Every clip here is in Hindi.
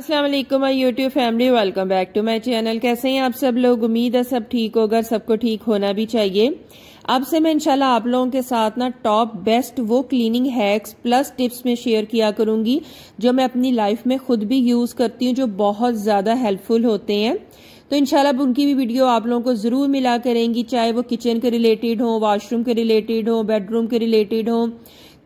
अस्सलाम वालेकुम hi YouTube family welcome back to my channel कैसे हैं आप सब लोग उम्मीद है सब ठीक होगा सबको ठीक होना भी चाहिए अब से मैं इंशाल्लाह आप लोगों के साथ ना टॉप बेस्ट वो क्लीनिंग हैक्स प्लस टिप्स में शेयर किया करूंगी जो मैं अपनी लाइफ में खुद भी यूज़ करती हूँ जो बहुत ज़्यादा हेल्पफुल होते हैं तो इंशाल्लाह उनकी भी वीडियो आप लोगों को ज़रूर मिला करेंगी चाहे वो किचन के रिलेटेड हो वाशरूम के रिलेटेड हो बेडरूम के रिलेटेड हों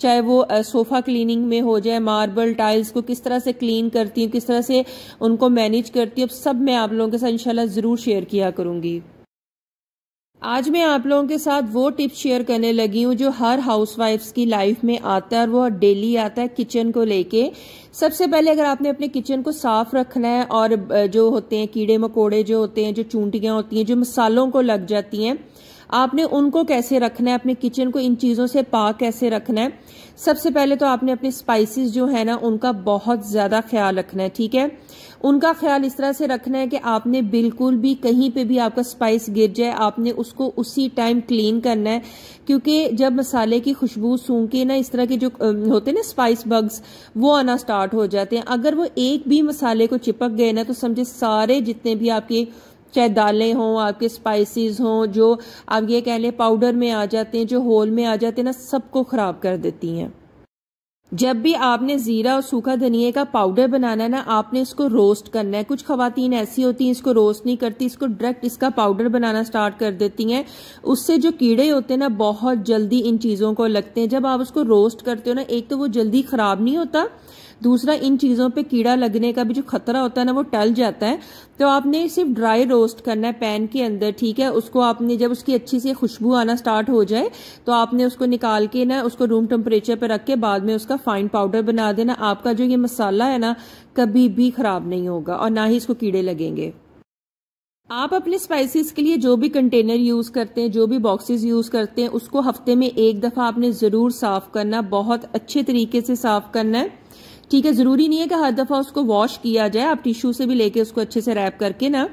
चाहे वो सोफ़ा क्लीनिंग में हो जाए मार्बल टाइल्स को किस तरह से क्लीन करती हूँ किस तरह से उनको मैनेज करती हूँ सब मैं आप लोगों के साथ इंशाल्लाह ज़रूर शेयर किया करूंगी आज मैं आप लोगों के साथ वो टिप्स शेयर करने लगी हूँ जो हर हाउसवाइफ्स की लाइफ में आता है और वो डेली आता है किचन को लेके सबसे पहले अगर आपने अपने किचन को साफ रखना है और जो होते हैं कीड़े मकोड़े जो होते हैं जो चूंटियां होती हैं जो मसालों को लग जाती हैं आपने उनको कैसे रखना है अपने किचन को इन चीज़ों से पाक कैसे रखना है सबसे पहले तो आपने अपने स्पाइसेस जो है ना उनका बहुत ज़्यादा ख्याल रखना है ठीक है उनका ख्याल इस तरह से रखना है कि आपने बिल्कुल भी कहीं पे भी आपका स्पाइस गिर जाए आपने उसको उसी टाइम क्लीन करना है क्योंकि जब मसाले की खुशबू सूं के ना इस तरह के जो होते हैं ना स्पाइस बग्स वो आना स्टार्ट हो जाते हैं अगर वो एक भी मसाले को चिपक गए ना तो समझे सारे जितने भी आपके चाहे दालें हों आपके स्पाइसेस हों जो आप ये कह लें पाउडर में आ जाते हैं जो होल में आ जाते हैं ना सबको ख़राब कर देती हैं जब भी आपने ज़ीरा और सूखा धनिए का पाउडर बनाना है ना आपने इसको रोस्ट करना है कुछ खातन ऐसी होती हैं इसको रोस्ट नहीं करती इसको डायरेक्ट इसका पाउडर बनाना स्टार्ट कर देती हैं उससे जो कीड़े होते हैं ना बहुत जल्दी इन चीज़ों को लगते हैं जब आप उसको रोस्ट करते हो ना एक तो वो जल्दी ख़राब नहीं होता दूसरा इन चीज़ों पे कीड़ा लगने का भी जो खतरा होता है ना वो टल जाता है तो आपने सिर्फ ड्राई रोस्ट करना है पैन के अंदर ठीक है उसको आपने जब उसकी अच्छी सी खुशबू आना स्टार्ट हो जाए तो आपने उसको निकाल के ना उसको रूम टेम्परेचर पर रख के बाद में उसका फाइन पाउडर बना देना आपका जो ये मसाला है ना कभी भी खराब नहीं होगा और ना ही इसको कीड़े लगेंगे आप अपने स्पाइसेस के लिए जो भी कंटेनर यूज़ करते हैं जो भी बॉक्सेस यूज़ करते हैं उसको हफ्ते में एक दफ़ा आपने ज़रूर साफ़ करना बहुत अच्छे तरीके से साफ़ करना है ठीक है ज़रूरी नहीं है कि हर दफ़ा उसको वॉश किया जाए आप टिश्यू से भी लेके उसको अच्छे से रैप करके ना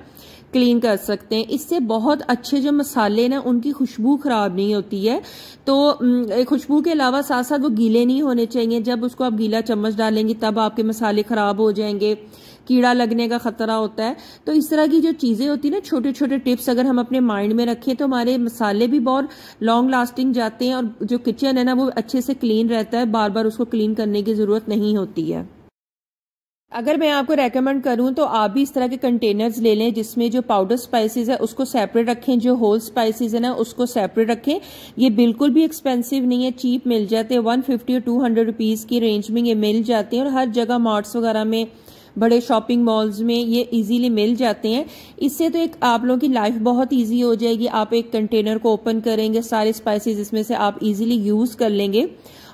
क्लीन कर सकते हैं इससे बहुत अच्छे जो मसाले ना उनकी खुशबू ख़राब नहीं होती है तो खुशबू के अलावा साथ साथ वो गीले नहीं होने चाहिए जब उसको आप गीला चम्मच डालेंगे तब आपके मसाले ख़राब हो जाएंगे कीड़ा लगने का खतरा होता है तो इस तरह की जो चीज़ें होती है ना छोटे छोटे टिप्स अगर हम अपने माइंड में रखें तो हमारे मसाले भी बहुत लॉन्ग लास्टिंग जाते हैं और जो किचन है ना वो अच्छे से क्लीन रहता है बार बार उसको क्लीन करने की ज़रूरत नहीं होती है अगर मैं आपको रेकमेंड करूं तो आप भी इस तरह के कंटेनर्स ले लें जिसमें जो पाउडर स्पाइसेस है उसको सेपरेट रखें जो होल स्पाइसेस है ना उसको सेपरेट रखें ये बिल्कुल भी एक्सपेंसिव नहीं है चीप मिल जाते हैं वन फिफ्टी और टू हंड्रेड रुपीज़ की रेंज में ये मिल जाते हैं और हर जगह मार्ट्स वगैरह में बड़े शॉपिंग मॉल्स में ये इजीली मिल जाते हैं इससे तो एक आप लोगों की लाइफ बहुत इजी हो जाएगी आप एक कंटेनर को ओपन करेंगे सारे स्पाइसेस इसमें से आप इजीली यूज़ कर लेंगे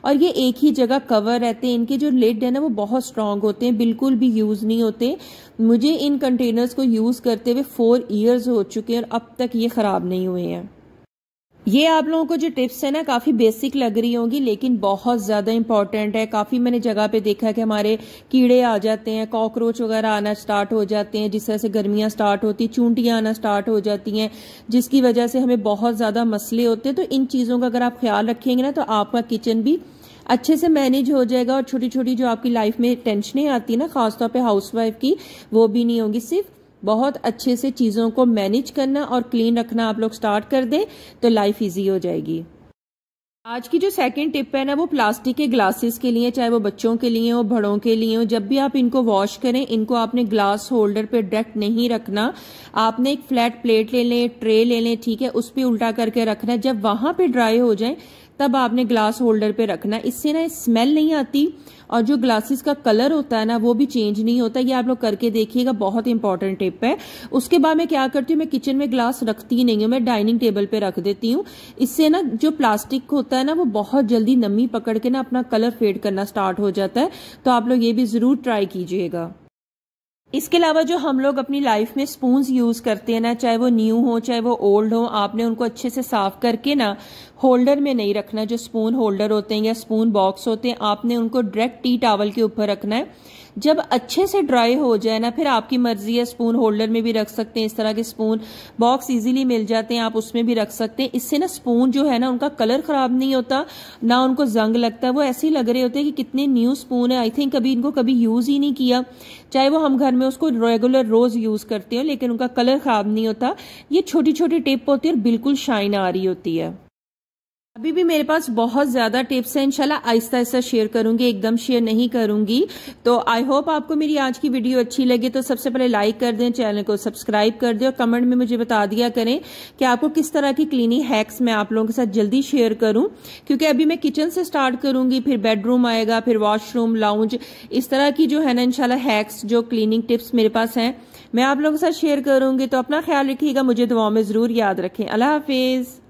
और ये एक ही जगह कवर रहते हैं इनके जो लिड है ना वो बहुत स्ट्रांग होते हैं बिल्कुल भी यूज़ नहीं होते मुझे इन कंटेनर्स को यूज़ करते हुए फोर ईयर्स हो चुके हैं और अब तक ये ख़राब नहीं हुए हैं ये आप लोगों को जो टिप्स है ना काफ़ी बेसिक लग रही होंगी लेकिन बहुत ज़्यादा इंपॉर्टेंट है काफ़ी मैंने जगह पे देखा है कि हमारे कीड़े आ जाते हैं कॉकरोच वगैरह आना स्टार्ट हो जाते हैं जिस तरह से गर्मियां स्टार्ट होती चूंटियां आना स्टार्ट हो जाती हैं जिसकी वजह से हमें बहुत ज़्यादा मसले होते हैं तो इन चीज़ों का अगर आप ख्याल रखेंगे ना तो आपका किचन भी अच्छे से मैनेज हो जाएगा और छोटी छोटी जो आपकी लाइफ में टेंशनें आती है ना खासतौर पर हाउस की वो भी नहीं होगी सिर्फ बहुत अच्छे से चीज़ों को मैनेज करना और क्लीन रखना आप लोग स्टार्ट कर दें तो लाइफ ईजी हो जाएगी आज की जो सेकंड टिप है ना वो प्लास्टिक के ग्लासेस के लिए चाहे वो बच्चों के लिए हो बड़ों के लिए हो जब भी आप इनको वॉश करें इनको आपने ग्लास होल्डर पे डायरेक्ट नहीं रखना आपने एक फ्लैट प्लेट ले लें ट्रे ले लें ठीक है उस पर उल्टा करके रखना जब वहां पे ड्राई हो जाए तब आपने ग्लास होल्डर पे रखना इससे ना स्मेल नहीं आती और जो ग्लासेस का कलर होता है ना वो भी चेंज नहीं होता ये आप लोग करके देखिएगा बहुत इंपॉर्टेंट टिप है उसके बाद मैं क्या करती हूँ मैं किचन में ग्लास रखती नहीं हूँ मैं डाइनिंग टेबल पे रख देती हूँ इससे ना जो प्लास्टिक होता है ना वो बहुत जल्दी नमी पकड़ के ना अपना कलर फेड करना स्टार्ट हो जाता है तो आप लोग ये भी ज़रूर ट्राई कीजिएगा इसके अलावा जो हम लोग अपनी लाइफ में स्पून यूज़ करते हैं ना चाहे वो न्यू हो चाहे वो ओल्ड हो आपने उनको अच्छे से साफ करके ना होल्डर में नहीं रखना जो स्पून होल्डर होते हैं या स्पून बॉक्स होते हैं आपने उनको डायरेक्ट टी टावल के ऊपर रखना है जब अच्छे से ड्राई हो जाए ना फिर आपकी मर्जी है स्पून होल्डर में भी रख सकते हैं इस तरह के स्पून बॉक्स इजीली मिल जाते हैं आप उसमें भी रख सकते हैं इससे ना स्पून जो है ना उनका कलर खराब नहीं होता ना उनको जंग लगता है वो ऐसे ही लग रहे होते हैं कि कितने न्यू स्पून है आई थिंक कभी इनको कभी यूज़ ही नहीं किया चाहे वो हम घर मैं उसको रेगुलर रोज़ यूज़ करती हूँ लेकिन उनका कलर ख़राब नहीं होता ये छोटी छोटी टिप होती है और बिल्कुल शाइन आ रही होती है अभी भी मेरे पास बहुत ज़्यादा टिप्स हैं इंशाल्लाह आहिस्ता आहिस्ता शेयर करूंगी एकदम शेयर नहीं करूंगी तो आई होप आपको मेरी आज की वीडियो अच्छी लगी तो सबसे पहले लाइक कर दें चैनल को सब्सक्राइब कर दें और कमेंट में मुझे बता दिया करें कि आपको किस तरह की क्लीनिंग हैक्स मैं आप लोगों के साथ जल्दी शेयर करूं क्योंकि अभी मैं किचन से स्टार्ट करूंगी फिर बेडरूम आएगा फिर वॉशरूम लाउंज इस तरह की जो है ना इनशाला हैक्स जो क्लीनिंग टिप्स मेरे पास है मैं आप लोगों के साथ शेयर करूंगी तो अपना ख्याल रखिएगा मुझे दुआ में ज़रूर याद रखें अल्लाह हाफिज़